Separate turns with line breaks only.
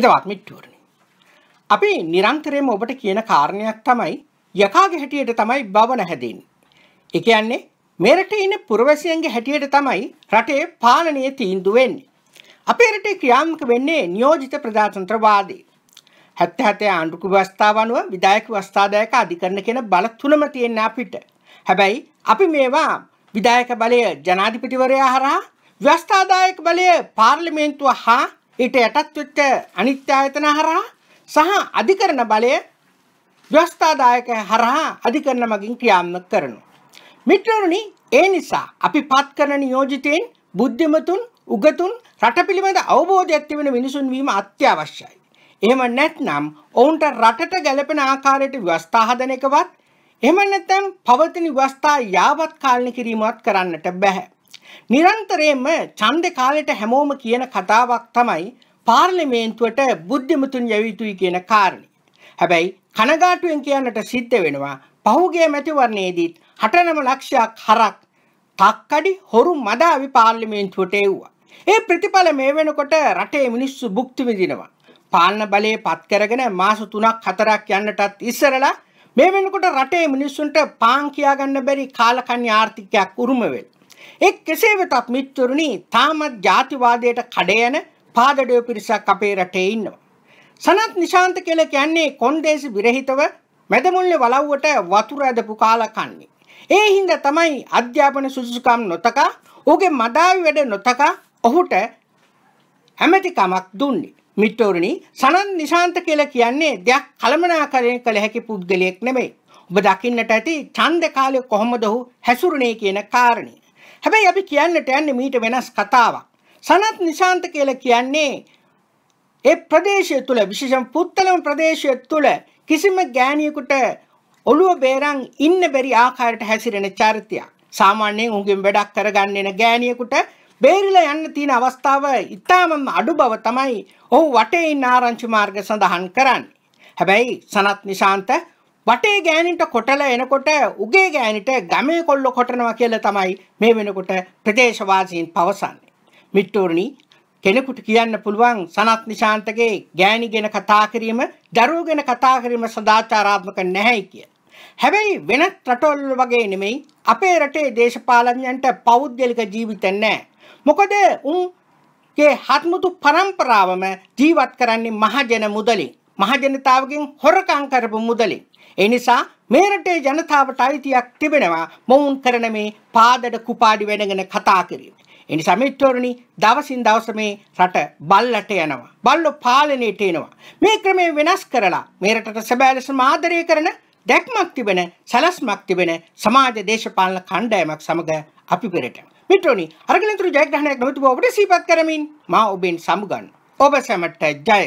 හිතවත් මිට්ටුවරණ. අපි නිරන්තරයම ඔබට කියන කාරණයක් තමයි යකාගේ හැටියට තමයි බවන හැදන්. එක යන්නේ මෙරට ඉන්න පුරවැසියන්ගේ හැටියට තමයි රටේ පාලනය තීන්දු වෙන්නේ. අපේ රටේ ක්‍රියාමක වෙන්නේ නියෝජිත ප්‍රජාතන්ත්‍රවාදී. හැත්ත හැතේ ආණ්ඩුකු වස්ථාව අනුව විදායක වස්ථාදායක අධිකරණ කියන බල තුනම තියෙන අපිට. හැබැයි අපි මේවා විදායක බලය ජනාධිපතිවරයා හරහා ව්‍යවස්ථාදායක බලය පාර්ලිමේන්තුව හා ඊට යටත් වෙච්ච අනිත්‍ය ආයතන හරහා සහ අධිකරණ බලය ව්‍යවස්ථාදායක හරහා අධිකරණ මගින් ක්‍රියාත්මක කරනවා. මිත්‍රවරුනි ඒ නිසා අපි පත් කරන නියෝජිතයින් බුද්ධිමතුන් උගතුන් රට පිළිබඳ අවබෝධයක් තිබෙන මිනිසුන් වීම අත්‍යවශ්‍යයි. එහෙම නැත්නම් ඔවුන්ට රටට ගැලපෙන ආකාරයට ව්‍යවස්ථා හදන එකවත් එහෙම නැත්නම් පවතින ව්‍යවස්ථා යාවත් කාලන කිරීමවත් කරන්නට බෑ. නිරන්තරයෙන්ම ඡන්දේ කාලයට හැමෝම කියන කතාවක් තමයි පාර්ලිමේන්තුවට බුද්ධිමතුන් යැවිය යුතුයි කියන කාරණේ. හැබැයි කනගාටුවෙන් කියන්නට සිද්ධ වෙනවා පහුගිය මැතිවරණයේදීත් 89 ලක්ෂයක් හරක් තක්කඩි හොරු මදාවි පාර්ලිමේන්තුවට එව්වා. ඒ ප්‍රතිඵල මේ වෙනකොට රටේ මිනිස්සු භුක්ති විඳිනවා. පාලන බලය පත් කරගෙන මාස 3ක් 4ක් යන්නටත් ඉස්සරලා මේ වෙනකොට රටේ මිනිස්සුන්ට පාන් කියාගන්න බැරි කාලකන්‍ය ආර්ථිකයක් උරුම වෙලා එක් කෙසේ වෙතත් මිත්තුරුනි තාමත් ජාතිවාදයට කඩයන පාදඩයෝ පිරිසක් අපේ රටේ ඉන්නවා. සනත් නිශාන්ත කියලා කියන්නේ කොන්දේසි විරහිතව මැදමුල්ලේ වලව්වට වතුර ඇදපු කාලා කන්නේ. ඒ හින්දා තමයි අධ්‍යාපන සුසුකම් නොතකා ඔහුගේ මදාවි වැඩ නොතකා ඔහුට හැමතිකමක් දුන්නේ. මිත්තුරුනි සනත් නිශාන්ත කියලා කියන්නේ දෙයක් කළමනාකරණය කළ හැකි පුද්ගලයෙක් නෙමෙයි. ඔබ දකින්නට ඇති ඡන්ද කාලේ කොහොමද ඔහු හැසුරුනේ කියන කාරණේ. හැබැයි අපි කියන්නට යන්නේ මීට වෙනස් කතාවක්. සනත් නිශාන්ත කියලා කියන්නේ ඒ ප්‍රදේශය තුල විශේෂයෙන් පුත්තලම ප්‍රදේශය තුල කිසිම ගෑණියෙකුට ඔළුව බේරන් ඉන්න බැරි ආකාරයට හැසිරෙන චරිතයක්. සාමාන්‍යයෙන් උන්ගෙන් වැඩක් කරගන්න එන ගෑණියෙකුට බේරිලා යන්න තියෙන අවස්ථාව ඉතාමත් අඩු බව තමයි ඔහු වටේ ඉන්න ආරංචි මාර්ග සඳහන් කරන්නේ. හැබැයි සනත් නිශාන්ත වටේ ගෑනිට කොටල එනකොට උගේ ගෑනිට ගමේ කොල්ල කොටනවා කියල තමයි මේ වෙනකොට ප්‍රදේශවාසීන් පවසන්නේ. මිට්ටූරණි කෙනෙකුට කියන්න පුළුවන් සනත් නිශාන්තගේ ගෑනි ගෙන කතා කිරීම දරුවෝ ගැන කතා කිරීම සදාචාරාත්මක නැහැයි කිය. හැබැයි වෙනත් රටවල් වගේ නෙමෙයි අපේ රටේ දේශපාලනයන්ට පෞද්ගලික ජීවිත නැහැ. මොකද උන්ගේ හත්මුතු පරම්පරාවම ජීවත් කරන්නේ මහජන මුදලින්. මහජනතාවගෙන් හොරකම් කරපු මුදලින්. එනිසා මේ රටේ ජනතාවට අයිතියක් තිබෙනවා මොවුන් කරන මේ පාදඩ කුපාඩි වෙනගෙන කතා කිරීම. එනිසා මිත්‍රෝරණි දවසින් දවස මේ රට බල්ලට යනවා. බල්ලෝ පාලනයට එනවා. මේ ක්‍රමය වෙනස් කරලා මේ රටට සැබෑ ලෙස ආදරය කරන දැක්මක් තිබෙන සැලැස්මක් තිබෙන සමාජ දේශපාලන කණ්ඩායමක් සමග අපි පෙරට. මිත්‍රෝනි අරගෙන තුරු ජයග්‍රහණයක් නොතිබ ඔබට සීපත් කරමින් මා ඔබෙන් සමුගන්න. ඔබ සැමට ජය.